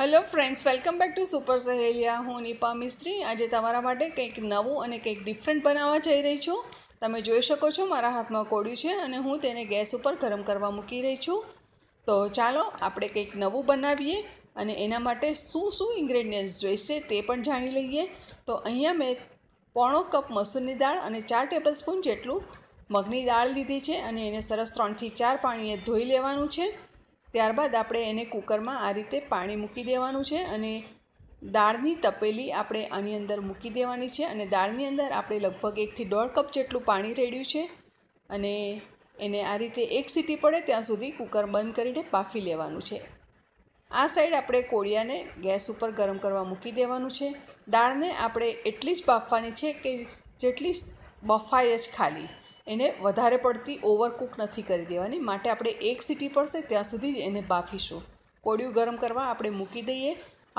hello friends welcome back to super Saheliya હું નિપા મિસ્ત્રી આજે તમારા માટે કંઈક નવું અને કંઈક ડિફરન્ટ બનાવવા જઈ રહી છું તમે જોઈ શકો છો મારા હાથમાં કોડ્યું છે અને હું તેને ગેસ ઉપર ગરમ કરવા મૂકી રહી છું તો ચાલો આપણે કંઈક નવું બનાવીએ અને એના માટે શું શું ઇન્ગ્રેડિયન્ટ્સ જોઈશે તે પણ જાણી લઈએ તો અહીંયા મેં પોણો કપ મસૂરની દાળ અને ચાર ટેબલ સ્પૂન જેટલું મગની દાળ લીધી છે અને એને સરસ ત્રણથી ચાર પાણીએ ધોઈ લેવાનું છે ત્યારબાદ આપણે એને કુકરમાં આ રીતે પાણી મૂકી દેવાનું છે અને દાળની તપેલી આપણે આની અંદર મૂકી દેવાની છે અને દાળની અંદર આપણે લગભગ એકથી દોઢ કપ જેટલું પાણી રેડ્યું છે અને એને આ રીતે એક સીટી પડે ત્યાં સુધી કુકર બંધ કરીને બાફી લેવાનું છે આ સાઈડ આપણે કોળિયાને ગેસ ઉપર ગરમ કરવા મૂકી દેવાનું છે દાળને આપણે એટલી જ બાફવાની છે કે જેટલી બફાય જ ખાલી એને વધારે પડતી ઓવરકુક નથી કરી દેવાની માટે આપણે એક સીટી પડશે ત્યાં સુધી જ એને બાફીશું કોળિયું ગરમ કરવા આપણે મૂકી દઈએ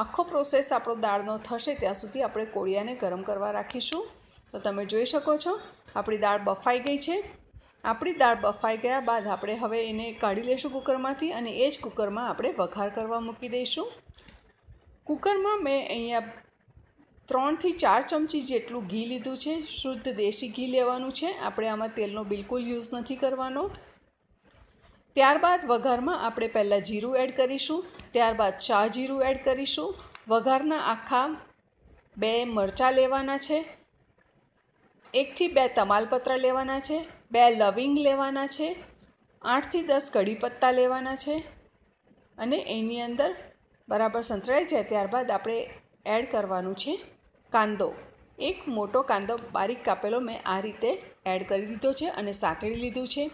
આખો પ્રોસેસ આપણો દાળનો થશે ત્યાં સુધી આપણે કોળિયાને ગરમ કરવા રાખીશું તો તમે જોઈ શકો છો આપણી દાળ બફાઈ ગઈ છે આપણી દાળ બફાઈ ગયા બાદ આપણે હવે એને કાઢી લઈશું કૂકરમાંથી અને એ જ કૂકરમાં આપણે વઘાર કરવા મૂકી દઈશું કૂકરમાં મેં અહીંયા ત્રણથી ચાર ચમચી જેટલું ઘી લીધું છે શુદ્ધ દેશી ઘી લેવાનું છે આપણે આમાં તેલનો બિલકુલ યુઝ નથી કરવાનો ત્યારબાદ વઘારમાં આપણે પહેલાં જીરું એડ કરીશું ત્યારબાદ શાહ જીરું એડ કરીશું વઘારના આખા બે મરચાં લેવાના છે એકથી બે તમાલપત્રા લેવાના છે બે લવિંગ લેવાના છે આઠથી દસ કઢી પત્તા લેવાના છે અને એની અંદર બરાબર સંતળાઈ જાય ત્યારબાદ આપણે એડ કરવાનું છે કાંદો એક મોટો કાંદો બારીક કાપેલો મેં આ રીતે એડ કરી દીધો છે અને સાંકળી લીધું છે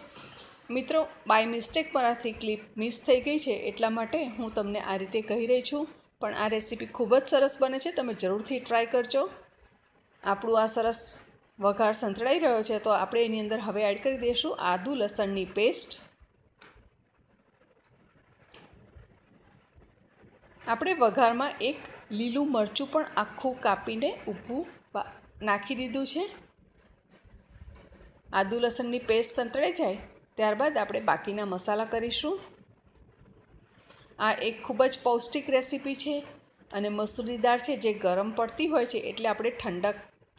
મિત્રો બાય મિસ્ટેક પર આથી ક્લિપ મિસ થઈ ગઈ છે એટલા માટે હું તમને આ રીતે કહી રહી છું પણ આ રેસીપી ખૂબ જ સરસ બને છે તમે જરૂરથી ટ્રાય કરજો આપણું આ સરસ વઘાર સંતળાઈ રહ્યો છે તો આપણે એની અંદર હવે એડ કરી દઈશું આદુ લસણની પેસ્ટ આપણે વઘારમાં એક લીલું મરચું પણ આખું કાપીને ઊભું નાખી દીધું છે આદુ લસણની પેસ્ટ સંતળે જાય ત્યારબાદ આપણે બાકીના મસાલા કરીશું આ એક ખૂબ જ પૌષ્ટિક રેસીપી છે અને મસૂરી દાળ છે જે ગરમ પડતી હોય છે એટલે આપણે ઠંડક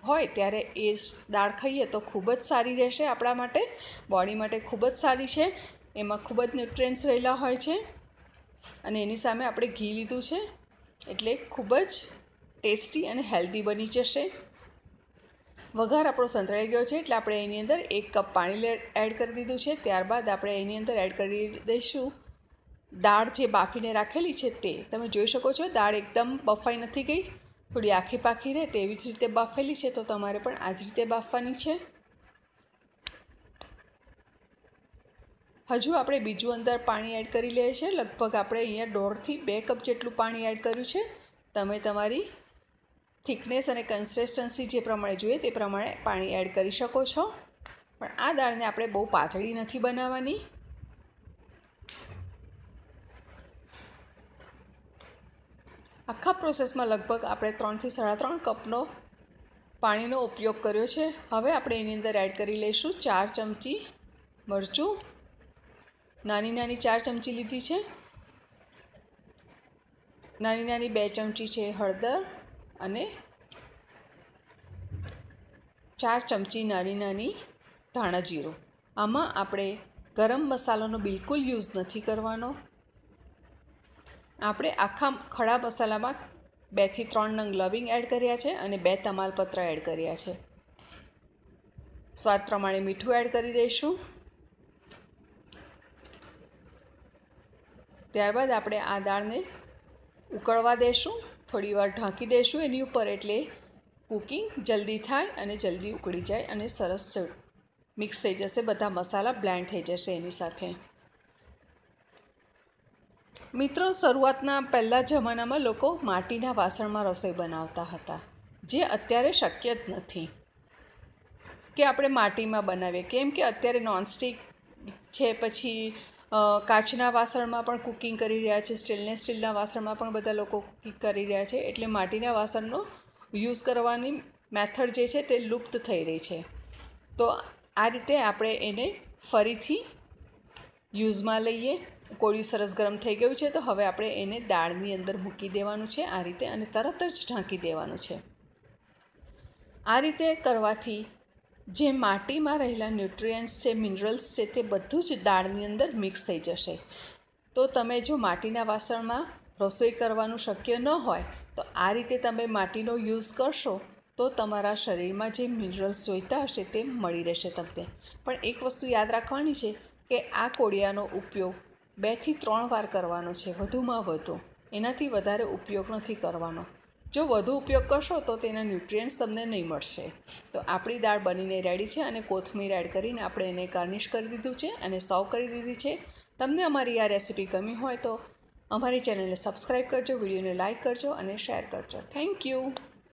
હોય ત્યારે એ દાળ ખાઈએ તો ખૂબ જ સારી રહેશે આપણા માટે બોડી માટે ખૂબ જ સારી છે એમાં ખૂબ જ ન્યુટ્રિયન્ટ્સ રહેલા હોય છે અને એની સામે આપણે ઘી લીધું છે એટલે ખૂબ જ ટેસ્ટી અને હેલ્ધી બની જશે વઘાર આપણો સંતળાઈ ગયો છે એટલે આપણે એની અંદર એક કપ પાણી એડ કરી દીધું છે ત્યારબાદ આપણે એની અંદર એડ કરી દઈશું દાળ જે બાફીને રાખેલી છે તે તમે જોઈ શકો છો દાળ એકદમ બફાઈ નથી ગઈ થોડી આખી પાખી રહે તેવી જ રીતે બાફેલી છે તો તમારે પણ આ જ રીતે બાફવાની છે હજુ આપણે બીજું અંદર પાણી એડ કરી લઈએ છીએ લગભગ આપણે અહીંયા દોઢથી બે કપ જેટલું પાણી એડ કર્યું છે તમે તમારી થિકનેસ અને કન્સિસ્ટન્સી જે પ્રમાણે જોઈએ તે પ્રમાણે પાણી એડ કરી શકો છો પણ આ દાળને આપણે બહુ પાતળી નથી બનાવવાની આખા પ્રોસેસમાં લગભગ આપણે ત્રણથી સાડા ત્રણ કપનો પાણીનો ઉપયોગ કર્યો છે હવે આપણે એની અંદર એડ કરી લઈશું ચાર ચમચી મરચું નાની નાની ચાર ચમચી લીધી છે નાની નાની બે ચમચી છે હળદર અને ચાર ચમચી નાની નાની ધાણા જીરું આમાં આપણે ગરમ મસાલાનો બિલકુલ યુઝ નથી કરવાનો આપણે આખા ખડા મસાલામાં બેથી ત્રણ નંગ લવિંગ એડ કર્યા છે અને બે તમાલપત્ર એડ કર્યા છે સ્વાદ પ્રમાણે મીઠું એડ કરી દઈશું ત્યારબાદ આપણે આ દાળને ઉકળવા દેશું થોડીવાર ઢાંકી દઈશું એની ઉપર એટલે કૂકિંગ જલ્દી થાય અને જલ્દી ઉકળી જાય અને સરસ મિક્સ થઈ જશે બધા મસાલા બ્લેન્ડ થઈ જશે એની સાથે મિત્રો શરૂઆતના પહેલાં જમાનામાં લોકો માટીના વાસણમાં રસોઈ બનાવતા હતા જે અત્યારે શક્ય જ નથી કે આપણે માટીમાં બનાવીએ કેમ કે અત્યારે નોનસ્ટિક છે પછી કાચના વાસણમાં પણ કુકિંગ કરી રહ્યા છે સ્ટીલને સ્ટીલના વાસણમાં પણ બધા લોકો કુકિંગ કરી રહ્યા છે એટલે માટીના વાસણનો યુઝ કરવાની મેથડ જે છે તે લુપ્ત થઈ રહી છે તો આ રીતે આપણે એને ફરીથી યુઝમાં લઈએ કોળિયું સરસ ગરમ થઈ ગયું છે તો હવે આપણે એને દાળની અંદર મૂકી દેવાનું છે આ રીતે અને તરત જ ઢાંકી દેવાનું છે આ રીતે કરવાથી જે માટીમાં રહેલા ન્યુટ્રિયન્ટ્સ છે મિનરલ્સ છે તે બધું જ દાળની અંદર મિક્સ થઈ જશે તો તમે જો માટીના વાસણમાં રસોઈ કરવાનું શક્ય ન હોય તો આ રીતે તમે માટીનો યુઝ કરશો તો તમારા શરીરમાં જે મિનરલ્સ જોઈતા હશે તે મળી રહેશે તમને પણ એક વસ્તુ યાદ રાખવાની છે કે આ કોળિયાનો ઉપયોગ બેથી ત્રણ વાર કરવાનો છે વધુમાં વધુ એનાથી વધારે ઉપયોગ નથી કરવાનો જો વધુ ઉપયોગ કરશો તો તેના ન્યુટ્રિયન્ટ્સ તમને નહીં મળશે તો આપણી દાળ બનીને રેડી છે અને કોથમીર એડ કરીને આપણે એને ગાર્નિશ કરી દીધું છે અને સર્વ કરી દીધી છે તમને અમારી આ રેસિપી ગમી હોય તો અમારી ચેનલને સબસ્ક્રાઈબ કરજો વિડીયોને લાઇક કરજો અને શેર કરજો થેન્ક યુ